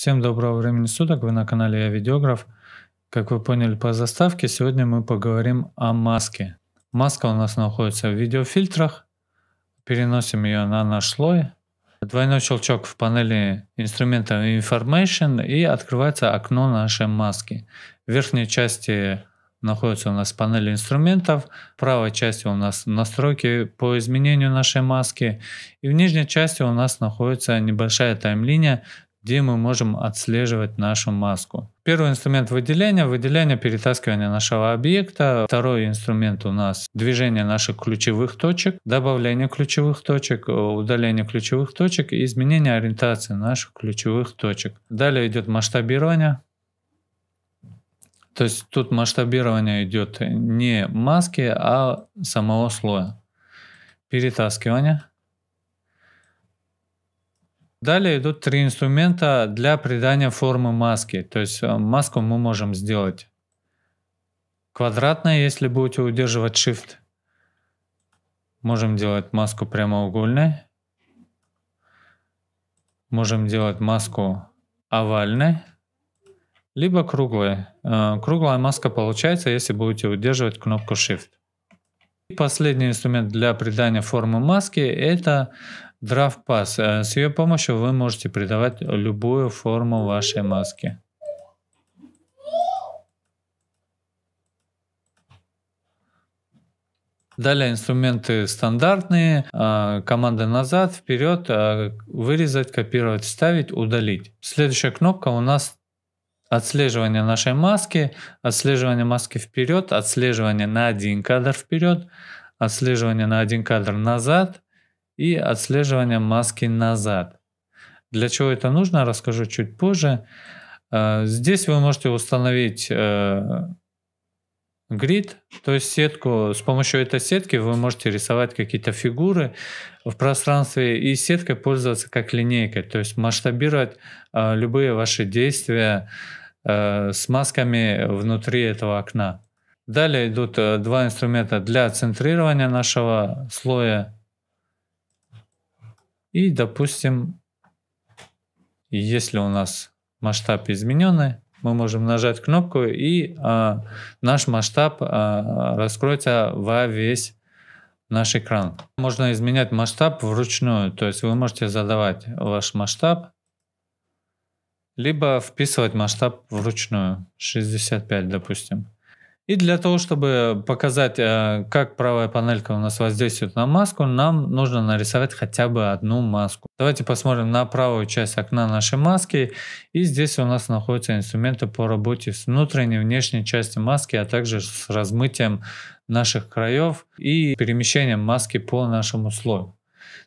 Всем доброго времени суток, вы на канале Я Видеограф. Как вы поняли по заставке, сегодня мы поговорим о маске. Маска у нас находится в видеофильтрах, переносим ее на наш слой. Двойной щелчок в панели инструмента Information и открывается окно нашей маски. В верхней части находится у нас панель инструментов, в правой части у нас настройки по изменению нашей маски и в нижней части у нас находится небольшая таймлиния, где мы можем отслеживать нашу маску. Первый инструмент выделения, выделение перетаскивания нашего объекта. Второй инструмент у нас движение наших ключевых точек, добавление ключевых точек, э, удаление ключевых точек и изменение ориентации наших ключевых точек. Далее идет масштабирование, то есть тут масштабирование идет не маски, а самого слоя. Перетаскивание – Далее идут три инструмента для придания формы маски. То есть э, маску мы можем сделать квадратной, если будете удерживать Shift. Можем делать маску прямоугольной. Можем делать маску овальной, либо круглой. Э, круглая маска получается, если будете удерживать кнопку Shift. И последний инструмент для придания формы маски – это DraftPass. Э, с ее помощью вы можете придавать любую форму вашей маске. Далее инструменты стандартные, э, команда назад, вперед, э, вырезать, копировать, вставить, удалить. Следующая кнопка у нас отслеживание нашей маски, отслеживание маски вперед, отслеживание на один кадр вперед, отслеживание на один кадр назад, и отслеживанием маски назад. Для чего это нужно, расскажу чуть позже. Э, здесь вы можете установить э, грид, то есть сетку. С помощью этой сетки вы можете рисовать какие-то фигуры в пространстве и сеткой пользоваться как линейкой, то есть масштабировать э, любые ваши действия с масками внутри этого окна. Далее идут два инструмента для центрирования нашего слоя и, допустим, если у нас масштаб измененный, мы можем нажать кнопку, и э, наш масштаб э, раскроется во весь наш экран. Можно изменять масштаб вручную, то есть вы можете задавать ваш масштаб, либо вписывать масштаб вручную, 65, допустим. И для того, чтобы показать, э, как правая панелька у нас воздействует на маску, нам нужно нарисовать хотя бы одну маску. Давайте посмотрим на правую часть окна нашей маски. И здесь у нас находятся инструменты по работе с внутренней и внешней частью маски, а также с размытием наших краев и перемещением маски по нашему слою.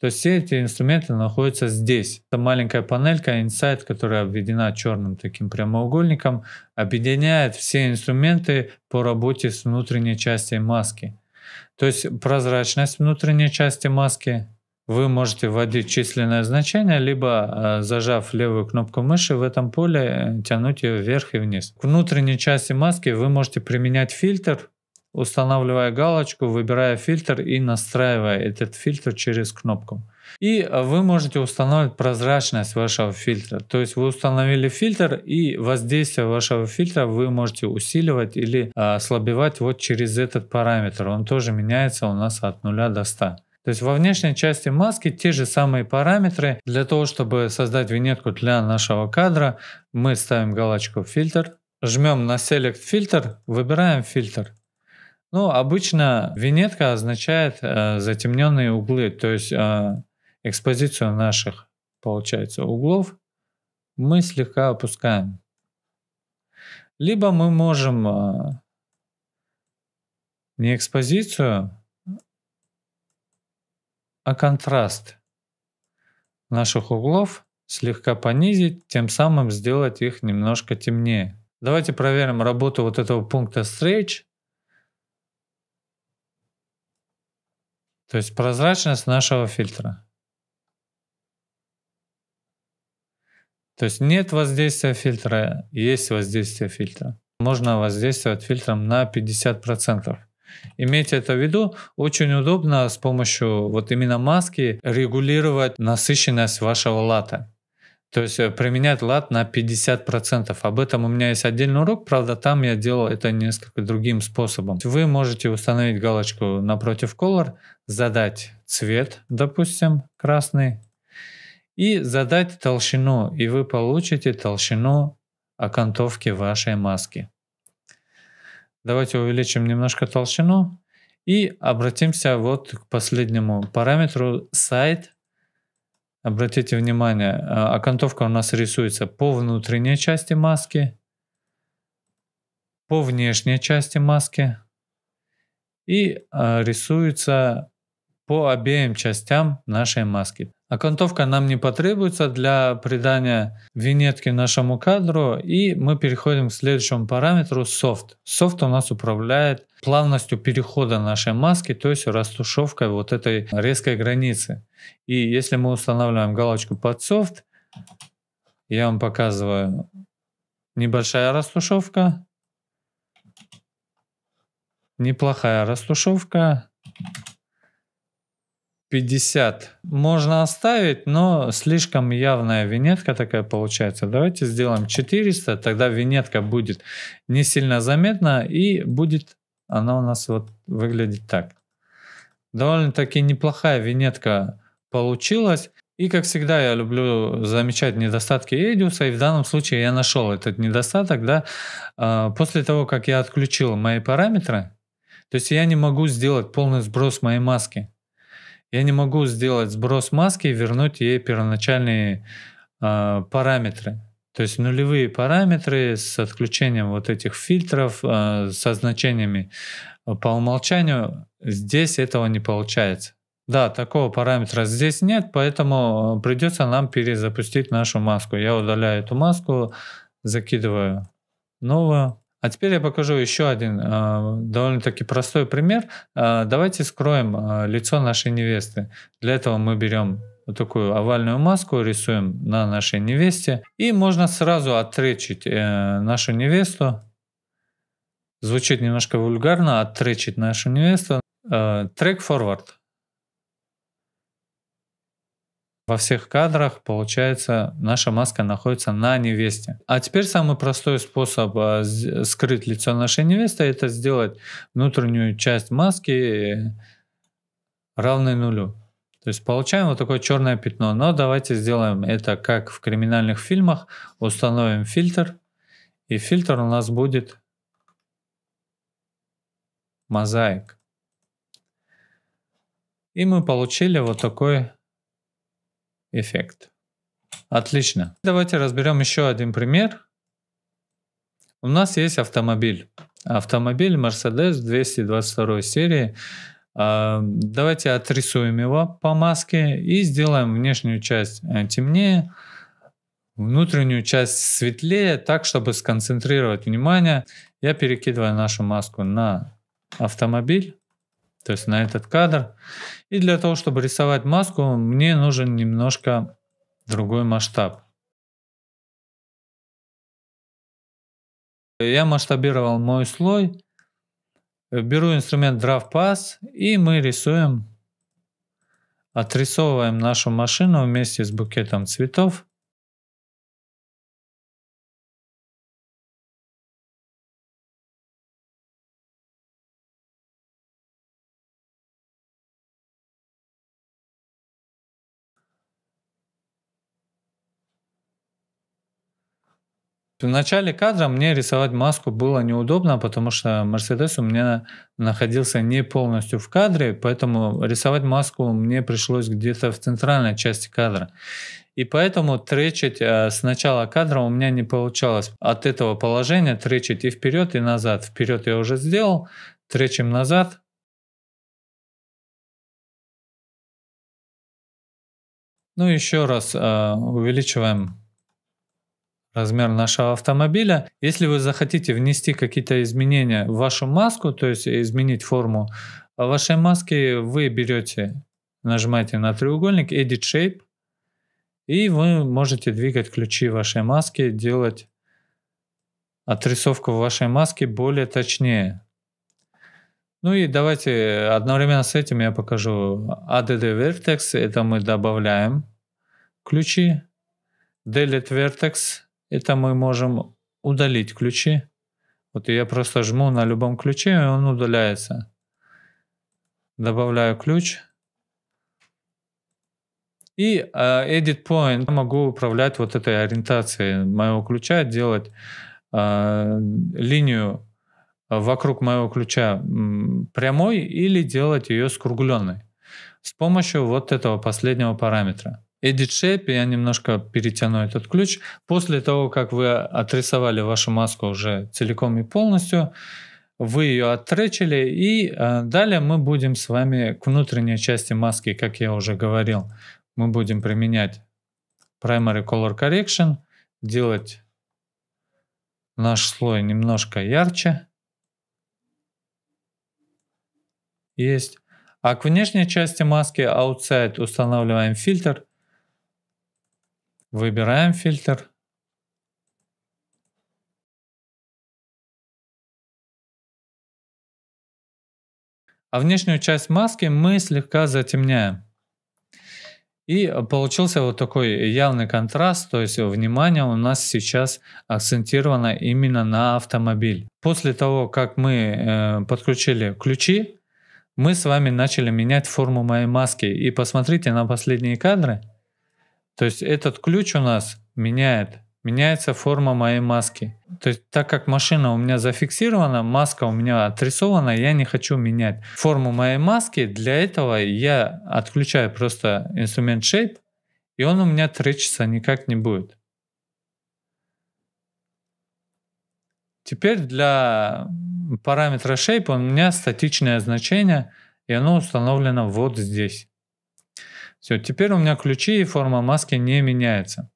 То есть все эти инструменты находятся здесь. Это маленькая панелька Insight, которая обведена черным таким прямоугольником, объединяет все инструменты по работе с внутренней частью маски. То есть прозрачность внутренней части маски, вы можете вводить численное значение, либо э, зажав левую кнопку мыши в этом поле, э, тянуть ее вверх и вниз. К внутренней части маски вы можете применять фильтр, устанавливая галочку, выбирая фильтр и настраивая этот фильтр через кнопку. И вы можете установить прозрачность вашего фильтра. То есть вы установили фильтр и воздействие вашего фильтра вы можете усиливать или а, ослабевать вот через этот параметр. Он тоже меняется у нас от 0 до 100. То есть во внешней части маски те же самые параметры. Для того, чтобы создать винетку для нашего кадра, мы ставим галочку «Фильтр», жмем на Select фильтр, выбираем фильтр. Ну, обычно винетка означает э, затемненные углы, то есть э, экспозицию наших, получается, углов мы слегка опускаем. Либо мы можем э, не экспозицию, а контраст наших углов слегка понизить, тем самым сделать их немножко темнее. Давайте проверим работу вот этого пункта Stretch. То есть прозрачность нашего фильтра. То есть нет воздействия фильтра, есть воздействие фильтра. Можно воздействовать фильтром на 50%. Имейте это в виду, очень удобно с помощью вот именно маски регулировать насыщенность вашего лата. То есть э, применять лад на 50%. Об этом у меня есть отдельный урок, правда, там я делал это несколько другим способом. Вы можете установить галочку напротив color, задать цвет, допустим, красный, и задать толщину, и вы получите толщину окантовки вашей маски. Давайте увеличим немножко толщину и обратимся вот к последнему параметру сайт Обратите внимание, а, окантовка у нас рисуется по внутренней части маски, по внешней части маски и а, рисуется по обеим частям нашей маски. А окантовка нам не потребуется для придания винетки нашему кадру, и мы переходим к следующему параметру софт. Софт у нас управляет плавностью перехода нашей маски, то есть растушевкой вот этой резкой границы. И если мы устанавливаем галочку под софт, я вам показываю небольшая растушевка, неплохая растушевка, 50 можно оставить, но слишком явная винетка такая получается. Давайте сделаем 400, тогда винетка будет не сильно заметна и будет она у нас вот выглядеть так. Довольно-таки неплохая винетка получилась. И как всегда я люблю замечать недостатки Эдиуса, и в данном случае я нашел этот недостаток, да, а, после того, как я отключил мои параметры, то есть я не могу сделать полный сброс моей маски я не могу сделать сброс маски и вернуть ей первоначальные э, параметры. То есть нулевые параметры с отключением вот этих фильтров, э, со значениями а, по умолчанию, здесь этого не получается. Да, такого параметра здесь нет, поэтому придется нам перезапустить нашу маску. Я удаляю эту маску, закидываю новую. А теперь я покажу еще один э, довольно-таки простой пример. Э, давайте скроем э, лицо нашей невесты. Для этого мы берем вот такую овальную маску, рисуем на нашей невесте. И можно сразу оттречить э, нашу невесту. Звучит немножко вульгарно, оттречить нашу невесту. Э, трек forward. Во всех кадрах, получается, наша маска находится на невесте. А теперь самый простой способ а, скрыть лицо нашей невесты – это сделать внутреннюю часть маски э, равной нулю. То есть получаем вот такое черное пятно. Но давайте сделаем это как в криминальных фильмах. Установим фильтр. И фильтр у нас будет мозаик. И мы получили вот такой эффект. Отлично. Давайте разберем еще один пример. У нас есть автомобиль. Автомобиль Mercedes 222 серии. А, давайте отрисуем его по маске и сделаем внешнюю часть э, темнее, внутреннюю часть светлее, так, чтобы сконцентрировать внимание. Я перекидываю нашу маску на автомобиль то есть на этот кадр. И для того, чтобы рисовать маску, мне нужен немножко другой масштаб. Я масштабировал мой слой, беру инструмент Draw Pass и мы рисуем, отрисовываем нашу машину вместе с букетом цветов. В начале кадра мне рисовать маску было неудобно, потому что Мерседес у меня находился не полностью в кадре, поэтому рисовать маску мне пришлось где-то в центральной части кадра. И поэтому тречить э, с начала кадра у меня не получалось. От этого положения тречить и вперед, и назад. Вперед я уже сделал, тречим назад. Ну еще раз э, увеличиваем размер нашего автомобиля. Если вы захотите внести какие-то изменения в вашу маску, то есть изменить форму вашей маски, вы берете, нажимаете на треугольник Edit Shape, и вы можете двигать ключи вашей маски, делать отрисовку вашей маски более точнее. Ну и давайте одновременно с этим я покажу ADD Vertex, это мы добавляем ключи, Delete Vertex, это мы можем удалить ключи. Вот я просто жму на любом ключе, и он удаляется. Добавляю ключ. И э, edit point я могу управлять вот этой ориентацией моего ключа, делать э, линию вокруг моего ключа прямой или делать ее скругленной с помощью вот этого последнего параметра. Edit Shape, я немножко перетяну этот ключ. После того, как вы отрисовали вашу маску уже целиком и полностью, вы ее оттречили, и э, далее мы будем с вами к внутренней части маски, как я уже говорил, мы будем применять Primary Color Correction, делать наш слой немножко ярче. Есть. А к внешней части маски Outside устанавливаем фильтр – Выбираем фильтр. А внешнюю часть маски мы слегка затемняем. И получился вот такой явный контраст, то есть внимание у нас сейчас акцентировано именно на автомобиль. После того, как мы э, подключили ключи, мы с вами начали менять форму моей маски. И посмотрите на последние кадры, то есть этот ключ у нас меняет, меняется форма моей маски. То есть так как машина у меня зафиксирована, маска у меня отрисована, я не хочу менять форму моей маски. Для этого я отключаю просто инструмент Shape, и он у меня тречится никак не будет. Теперь для параметра shape у меня статичное значение, и оно установлено вот здесь. Все, теперь у меня ключи и форма маски не меняется.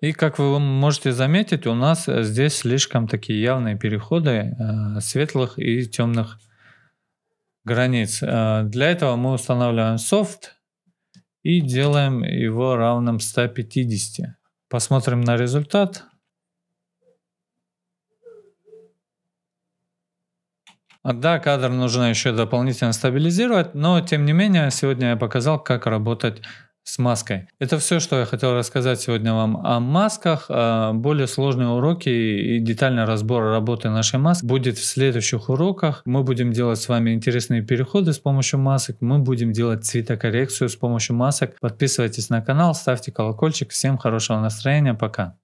И как вы можете заметить, у нас э, здесь слишком такие явные переходы э, светлых и темных границ. Э, для этого мы устанавливаем софт и делаем его равным 150. Посмотрим на результат. А да, кадр нужно еще дополнительно стабилизировать, но тем не менее сегодня я показал, как работать с маской. Это все, что я хотел рассказать сегодня вам о масках. А более сложные уроки и детальный разбор работы нашей маски будет в следующих уроках. Мы будем делать с вами интересные переходы с помощью масок. Мы будем делать цветокоррекцию с помощью масок. Подписывайтесь на канал, ставьте колокольчик. Всем хорошего настроения. Пока.